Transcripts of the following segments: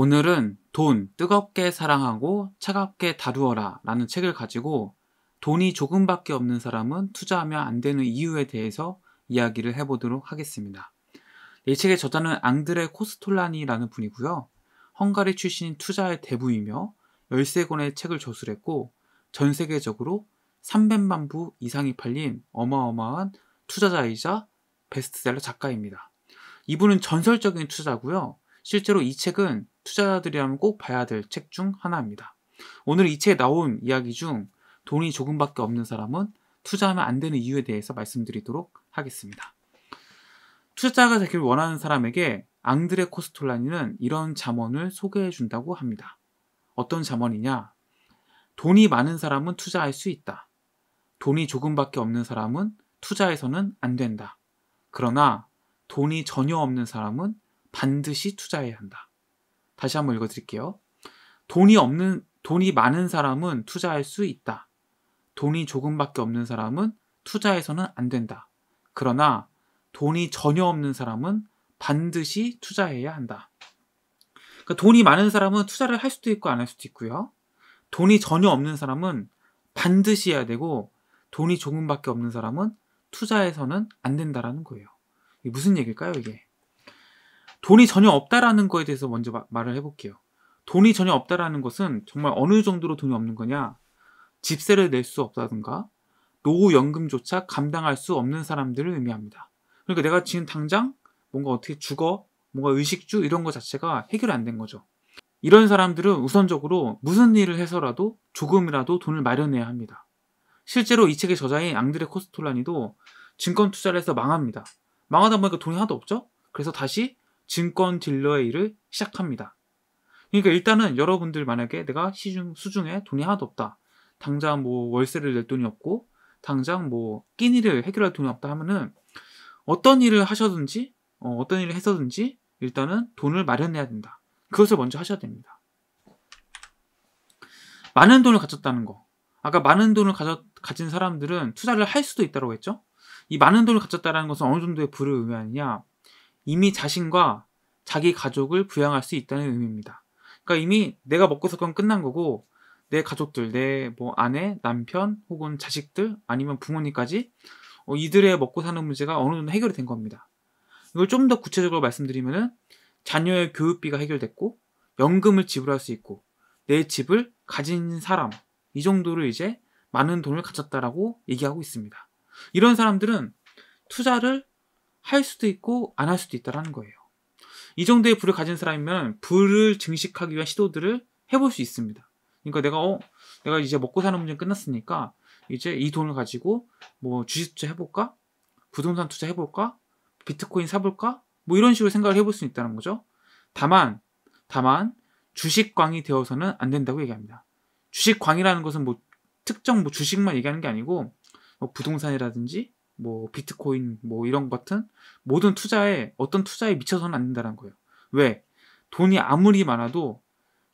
오늘은 돈 뜨겁게 사랑하고 차갑게 다루어라 라는 책을 가지고 돈이 조금밖에 없는 사람은 투자하면 안 되는 이유에 대해서 이야기를 해보도록 하겠습니다. 이 책의 저자는 앙드레 코스톨라니라는 분이고요. 헝가리 출신 투자의 대부이며 13권의 책을 저술했고 전 세계적으로 300만 부 이상이 팔린 어마어마한 투자자이자 베스트셀러 작가입니다. 이분은 전설적인 투자고요. 실제로 이 책은 투자자들이라면 꼭 봐야 될 책 중 하나입니다. 오늘 이 책에 나온 이야기 중 돈이 조금밖에 없는 사람은 투자하면 안 되는 이유에 대해서 말씀드리도록 하겠습니다. 투자자가 되길 원하는 사람에게 앙드레 코스톨라니는 이런 자원을 소개해 준다고 합니다. 어떤 자원이냐 돈이 많은 사람은 투자할 수 있다. 돈이 조금밖에 없는 사람은 투자해서는 안 된다. 그러나 돈이 전혀 없는 사람은 반드시 투자해야 한다. 다시 한번 읽어드릴게요. 돈이 없는, 돈이 많은 사람은 투자할 수 있다. 돈이 조금밖에 없는 사람은 투자해서는 안 된다. 그러나 돈이 전혀 없는 사람은 반드시 투자해야 한다. 그러니까 돈이 많은 사람은 투자를 할 수도 있고 안 할 수도 있고요. 돈이 전혀 없는 사람은 반드시 해야 되고 돈이 조금밖에 없는 사람은 투자해서는 안 된다라는 거예요. 무슨 얘기일까요, 이게? 돈이 전혀 없다라는 거에 대해서 먼저 마, 말을 해볼게요. 돈이 전혀 없다라는 것은 정말 어느 정도로 돈이 없는 거냐? 집세를 낼 수 없다든가 노후연금조차 감당할 수 없는 사람들을 의미합니다. 그러니까 내가 지금 당장 뭔가 어떻게 죽어, 뭔가 의식주 이런 것 자체가 해결이 안 된 거죠. 이런 사람들은 우선적으로 무슨 일을 해서라도 조금이라도 돈을 마련해야 합니다. 실제로 이 책의 저자인 앙드레 코스톨라니도 증권 투자를 해서 망합니다. 망하다 보니까 돈이 하나도 없죠? 그래서 다시 증권 딜러의 일을 시작합니다. 그러니까 일단은 여러분들 만약에 내가 시중, 수중에 돈이 하나도 없다. 당장 뭐 월세를 낼 돈이 없고, 당장 뭐 끼니를 해결할 돈이 없다 하면은 어떤 일을 하셔든지, 어, 떤 일을 해서든지 일단은 돈을 마련해야 된다. 그것을 먼저 하셔야 됩니다. 많은 돈을 가졌다는 거. 아까 많은 돈을 가졌, 가진 사람들은 투자를 할 수도 있다고 했죠? 이 많은 돈을 가졌다는 것은 어느 정도의 부를 의미하느냐? 이미 자신과 자기 가족을 부양할 수 있다는 의미입니다. 그러니까 이미 내가 먹고 살 건 끝난 거고 내 가족들, 내 뭐 아내, 남편 혹은 자식들 아니면 부모님까지 어, 이들의 먹고 사는 문제가 어느 정도 해결이 된 겁니다. 이걸 좀 더 구체적으로 말씀드리면은 자녀의 교육비가 해결됐고 연금을 지불할 수 있고 내 집을 가진 사람 이 정도로 이제 많은 돈을 가졌다라고 얘기하고 있습니다. 이런 사람들은 투자를 할 수도 있고 안 할 수도 있다라는 거예요. 이 정도의 불을 가진 사람이면 불을 증식하기 위한 시도들을 해볼 수 있습니다. 그러니까 내가 어 내가 이제 먹고 사는 문제 끝났으니까 이제 이 돈을 가지고 뭐 주식 투자 해볼까, 부동산 투자 해볼까, 비트코인 사볼까, 뭐 이런 식으로 생각을 해볼 수 있다는 거죠. 다만 다만 주식광이 되어서는 안 된다고 얘기합니다. 주식광이라는 것은 뭐 특정 뭐 주식만 얘기하는 게 아니고 뭐 부동산이라든지 뭐 비트코인 뭐 이런 것 같은 모든 투자에 어떤 투자에 미쳐서는 안 된다는 거예요. 왜? 돈이 아무리 많아도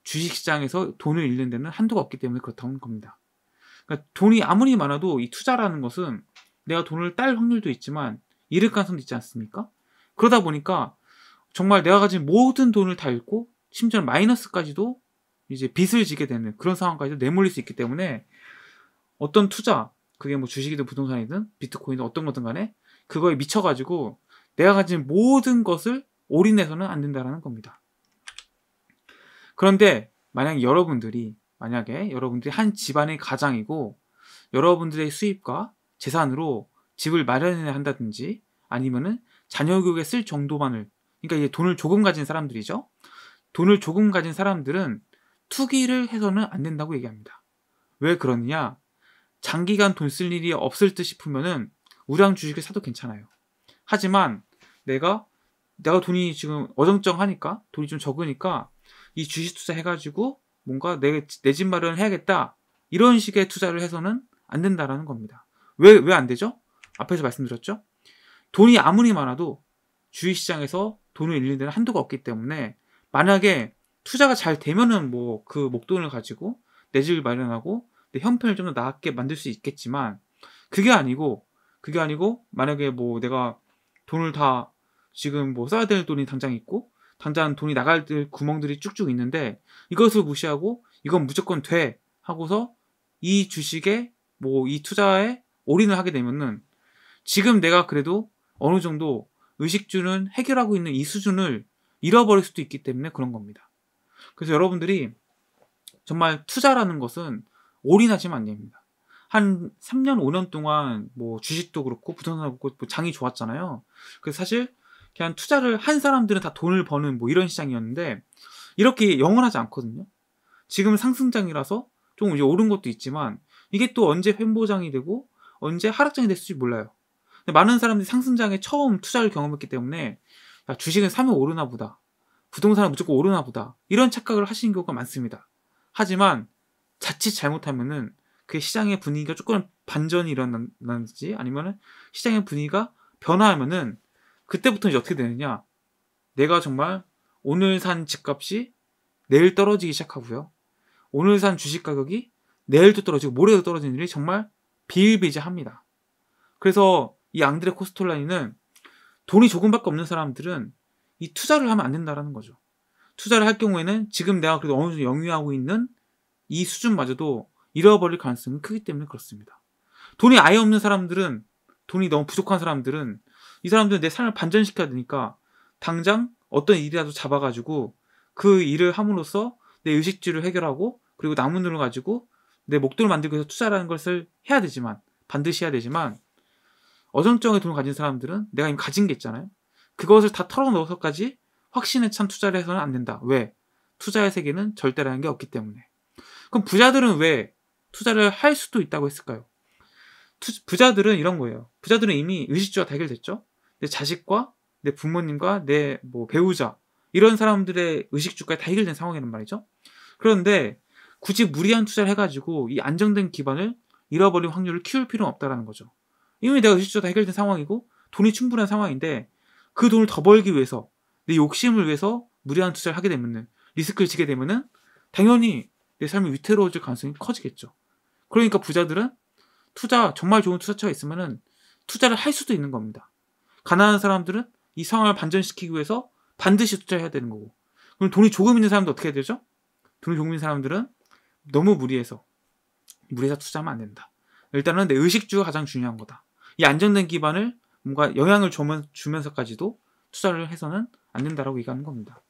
주식시장에서 돈을 잃는 데는 한도가 없기 때문에 그렇다는 겁니다. 그러니까 돈이 아무리 많아도 이 투자라는 것은 내가 돈을 딸 확률도 있지만 잃을 가능성도 있지 않습니까? 그러다 보니까 정말 내가 가진 모든 돈을 다 잃고 심지어 마이너스까지도 이제 빚을 지게 되는 그런 상황까지도 내몰릴 수 있기 때문에 어떤 투자, 그게 뭐 주식이든 부동산이든 비트코인이든 어떤 거든 간에 그거에 미쳐가지고 내가 가진 모든 것을 올인해서는 안 된다라는 겁니다. 그런데 만약 여러분들이 만약에 여러분들이 한 집안의 가장이고 여러분들의 수입과 재산으로 집을 마련해야 한다든지 아니면은 자녀 교육에 쓸 정도만을 그러니까 이제 돈을 조금 가진 사람들이죠. 돈을 조금 가진 사람들은 투기를 해서는 안 된다고 얘기합니다. 왜 그러느냐? 장기간 돈 쓸 일이 없을 듯 싶으면은 우량 주식을 사도 괜찮아요. 하지만 내가 내가 돈이 지금 어정쩡하니까 돈이 좀 적으니까 이 주식 투자 해가지고 뭔가 내 내 집 마련을 해야겠다 이런 식의 투자를 해서는 안 된다라는 겁니다. 왜 왜 안 되죠? 앞에서 말씀드렸죠. 돈이 아무리 많아도 주식 시장에서 돈을 잃는 데는 한도가 없기 때문에 만약에 투자가 잘 되면은 뭐 그 목돈을 가지고 내 집을 마련하고 내 형편을 좀 더 나게 만들 수 있겠지만 그게 아니고 그게 아니고 만약에 뭐 내가 돈을 다 지금 뭐 써야 될 돈이 당장 있고 당장 돈이 나갈 구멍들이 쭉쭉 있는데 이것을 무시하고 이건 무조건 돼 하고서 이 주식에 뭐 이 투자에 올인을 하게 되면은 지금 내가 그래도 어느 정도 의식주는 해결하고 있는 이 수준을 잃어버릴 수도 있기 때문에 그런 겁니다. 그래서 여러분들이 정말 투자라는 것은 올인하시면 안 됩니다. 한 3년, 5년 동안 뭐 주식도 그렇고 부동산도 그렇고 뭐 장이 좋았잖아요. 그래서 사실 그냥 투자를 한 사람들은 다 돈을 버는 뭐 이런 시장이었는데 이렇게 영원하지 않거든요. 지금 상승장이라서 좀 이제 오른 것도 있지만 이게 또 언제 횡보장이 되고 언제 하락장이 될지 몰라요. 많은 사람들이 상승장에 처음 투자를 경험했기 때문에 야, 주식은 사면 오르나 보다. 부동산은 무조건 오르나 보다. 이런 착각을 하시는 경우가 많습니다. 하지만 자칫 잘못하면은 그 시장의 분위기가 조금 반전이 일어난다지 아니면은 시장의 분위기가 변화하면은 그때부터 이제 어떻게 되느냐 내가 정말 오늘 산 집값이 내일 떨어지기 시작하고요 오늘 산 주식 가격이 내일도 떨어지고 모레도 떨어지는 일이 정말 비일비재합니다 그래서 이 앙드레 코스톨라니는 돈이 조금밖에 없는 사람들은 이 투자를 하면 안 된다라는 거죠 투자를 할 경우에는 지금 내가 그래도 어느 정도 영위하고 있는 이 수준마저도 잃어버릴 가능성이 크기 때문에 그렇습니다. 돈이 아예 없는 사람들은 돈이 너무 부족한 사람들은 이 사람들은 내 삶을 반전시켜야 되니까 당장 어떤 일이라도 잡아가지고 그 일을 함으로써 내 의식주를 해결하고 그리고 남은 돈을 가지고 내 목돈을 만들기 위해서 투자라는 것을 해야 되지만 반드시 해야 되지만 어정쩡하게 돈을 가진 사람들은 내가 이미 가진 게 있잖아요. 그것을 다 털어넣어서까지 확신에 찬 투자를 해서는 안 된다. 왜? 투자의 세계는 절대라는 게 없기 때문에. 그럼 부자들은 왜 투자를 할 수도 있다고 했을까요? 투, 부자들은 이런 거예요. 부자들은 이미 의식주와 다 해결됐죠. 내 자식과 내 부모님과 내 뭐 배우자 이런 사람들의 의식주까지 다 해결된 상황이란 말이죠. 그런데 굳이 무리한 투자를 해가지고 이 안정된 기반을 잃어버릴 확률을 키울 필요는 없다라는 거죠. 이미 내가 의식주와 다 해결된 상황이고 돈이 충분한 상황인데 그 돈을 더 벌기 위해서 내 욕심을 위해서 무리한 투자를 하게 되면은 리스크를 지게 되면은 당연히 내 삶이 위태로워질 가능성이 커지겠죠. 그러니까 부자들은 투자 정말 좋은 투자처가 있으면은 투자를 할 수도 있는 겁니다. 가난한 사람들은 이 상황을 반전시키기 위해서 반드시 투자해야 되는 거고. 그럼 돈이 조금 있는 사람도 어떻게 해야 되죠? 돈이 조금 있는 사람들은 너무 무리해서 무리해서 투자하면 안 된다. 일단은 내 의식주가 가장 중요한 거다. 이 안정된 기반을 뭔가 영향을 주면서까지도 투자를 해서는 안 된다라고 얘기하는 겁니다.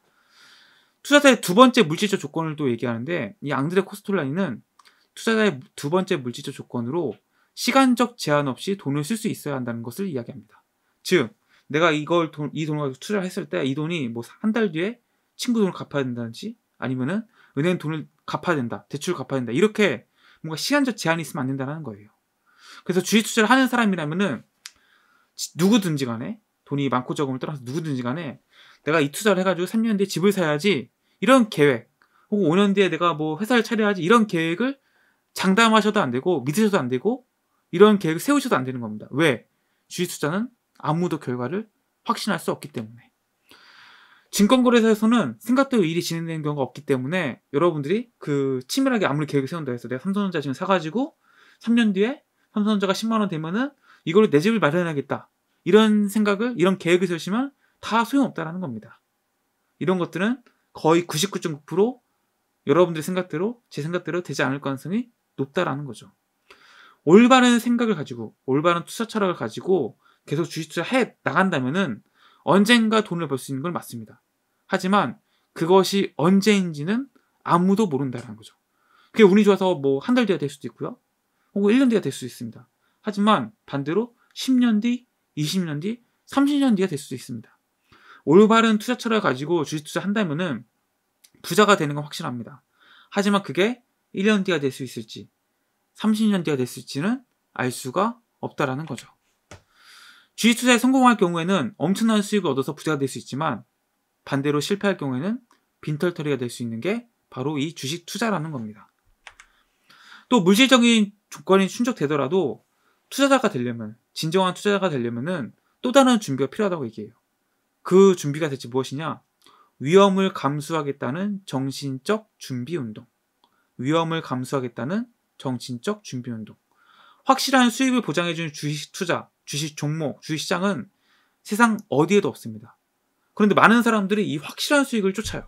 투자자의 두 번째 물질적 조건을 또 얘기하는데 이 앙드레 코스톨라니는 투자자의 두 번째 물질적 조건으로 시간적 제한 없이 돈을 쓸 수 있어야 한다는 것을 이야기합니다. 즉 내가 이걸 돈, 이 돈을 가지고 투자를 했을 때 이 돈이 뭐 한 달 뒤에 친구 돈을 갚아야 된다든지 아니면은 은행 돈을 갚아야 된다 대출 을 갚아야 된다 이렇게 뭔가 시간적 제한이 있으면 안 된다는 거예요. 그래서 주식 투자를 하는 사람이라면은 누구든지 간에 돈이 많고 적음을 떠나서 누구든지 간에 내가 이 투자를 해가지고 3년 뒤에 집을 사야지 이런 계획 혹은 5년 뒤에 내가 뭐 회사를 차려야지 이런 계획을 장담하셔도 안 되고 믿으셔도 안 되고 이런 계획을 세우셔도 안 되는 겁니다. 왜? 주식 투자는 아무도 결과를 확신할 수 없기 때문에. 증권거래소에서는 생각대로 일이 진행되는 경우가 없기 때문에 여러분들이 그 치밀하게 아무리 계획을 세운다 해서 내가 삼성전자 지금 사가지고 3년 뒤에 삼성전자가 10만원 되면은 이걸로 내 집을 마련하겠다 이런 생각을, 이런 계획을 세우시면 다 소용없다라는 겁니다. 이런 것들은 거의 99.9%여러분들 생각대로 제 생각대로 되지 않을 가능성이 높다라는 거죠. 올바른 생각을 가지고 올바른 투자 철학을 가지고 계속 주식 투자 해 나간다면은 언젠가 돈을 벌 수 있는 걸 맞습니다. 하지만 그것이 언제인지는 아무도 모른다라는 거죠. 그게 운이 좋아서 뭐 한 달 뒤가 될 수도 있고요. 혹은 1년 뒤가 될 수 있습니다. 하지만 반대로 10년 뒤, 20년 뒤, 30년 뒤가 될 수도 있습니다. 올바른 투자 철학을 가지고 주식 투자 한다면은 부자가 되는 건 확실합니다. 하지만 그게 1년 뒤가 될 수 있을지 30년 뒤가 됐을지는알 수가 없다라는 거죠. 주식 투자에 성공할 경우에는 엄청난 수익을 얻어서 부자가 될 수 있지만 반대로 실패할 경우에는 빈털터리가 될 수 있는 게 바로 이 주식 투자라는 겁니다. 또 물질적인 조건이 충족되더라도 투자자가 되려면 진정한 투자자가 되려면은 또 다른 준비가 필요하다고 얘기해요. 그 준비가 대체 무엇이냐? 위험을 감수하겠다는 정신적 준비 운동. 위험을 감수하겠다는 정신적 준비 운동. 확실한 수익을 보장해주는 주식 투자, 주식 종목, 주식 시장은 세상 어디에도 없습니다. 그런데 많은 사람들이 이 확실한 수익을 쫓아요.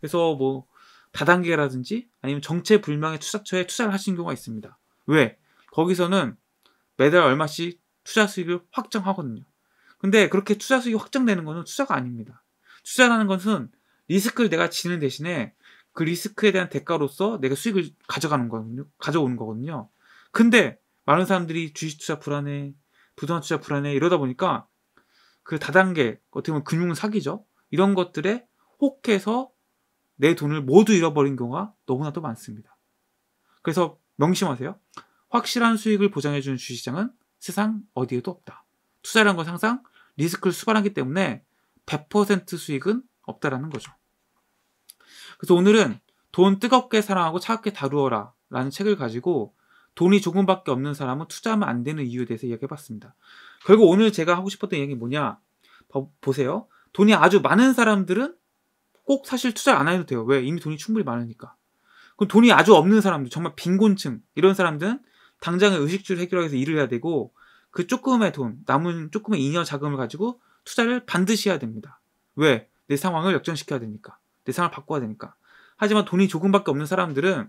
그래서 뭐 다단계라든지 아니면 정체 불명의 투자처에 투자를 하시는 경우가 있습니다. 왜? 거기서는 매달 얼마씩 투자 수익을 확정하거든요. 근데 그렇게 투자 수익이 확정되는 것은 투자가 아닙니다. 투자라는 것은 리스크를 내가 지는 대신에 그 리스크에 대한 대가로서 내가 수익을 가져가는 거거든요. 가져오는 거거든요. 근데 많은 사람들이 주식 투자 불안해, 부동산 투자 불안해 이러다 보니까 그 다단계 어떻게 보면 금융 사기죠. 이런 것들에 혹해서 내 돈을 모두 잃어버린 경우가 너무나도 많습니다. 그래서 명심하세요. 확실한 수익을 보장해주는 주식시장은 세상 어디에도 없다. 투자라는 건 항상 리스크를 수반하기 때문에 100% 수익은 없다라는 거죠. 그래서 오늘은 돈 뜨겁게 사랑하고 차갑게 다루어라 라는 책을 가지고 돈이 조금밖에 없는 사람은 투자하면 안 되는 이유에 대해서 이야기해 봤습니다. 결국 오늘 제가 하고 싶었던 이야기 뭐냐? 보세요. 돈이 아주 많은 사람들은 꼭 사실 투자를 안 해도 돼요. 왜? 이미 돈이 충분히 많으니까. 그럼 돈이 아주 없는 사람들, 정말 빈곤층, 이런 사람들은 당장의 의식주를 해결하기 위해서 일을 해야 되고, 그 조금의 돈, 남은 조금의 인여 자금을 가지고 투자를 반드시 해야 됩니다. 왜? 내 상황을 역전시켜야 되니까. 내 상황을 바꿔야 되니까. 하지만 돈이 조금밖에 없는 사람들은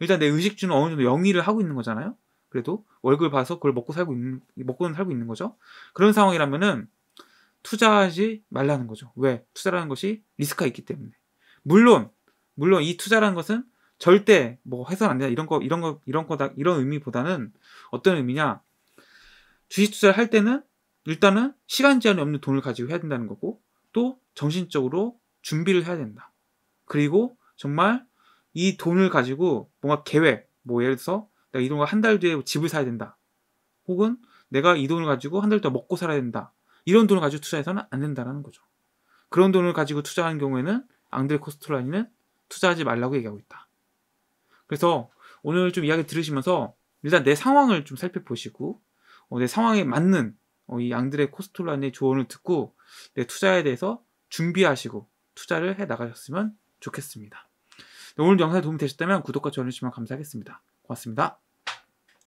일단 내 의식주는 어느 정도 영위를 하고 있는 거잖아요. 그래도 월급을 봐서 그걸 먹고 살고 있는 먹고는 살고 있는 거죠. 그런 상황이라면은 투자하지 말라는 거죠. 왜? 투자라는 것이 리스크가 있기 때문에. 물론 물론 이 투자라는 것은 절대 뭐해선안 된다 이런 거 이런 거 이런 거다 이런 의미보다는 어떤 의미냐? 주식 투자를 할 때는 일단은 시간 제한이 없는 돈을 가지고 해야 된다는 거고 또 정신적으로 준비를 해야 된다. 그리고 정말 이 돈을 가지고 뭔가 계획, 뭐 예를 들어서 내가 이돈을한 달 뒤에 집을 사야 된다. 혹은 내가 이 돈을 가지고 한달 동안 먹고 살아야 된다. 이런 돈을 가지고 투자해서는 안된다는 거죠. 그런 돈을 가지고 투자하는 경우에는 앙드레 코스트라니는 투자하지 말라고 얘기하고 있다. 그래서 오늘 좀 이야기 들으시면서 일단 내 상황을 좀 살펴보시고 어, 내 상황에 맞는 어, 이 양들의 코스톨란의 조언을 듣고 내 투자에 대해서 준비하시고 투자를 해 나가셨으면 좋겠습니다. 오늘 영상에 도움이 되셨다면 구독과 좋아요 주시면 감사하겠습니다. 고맙습니다.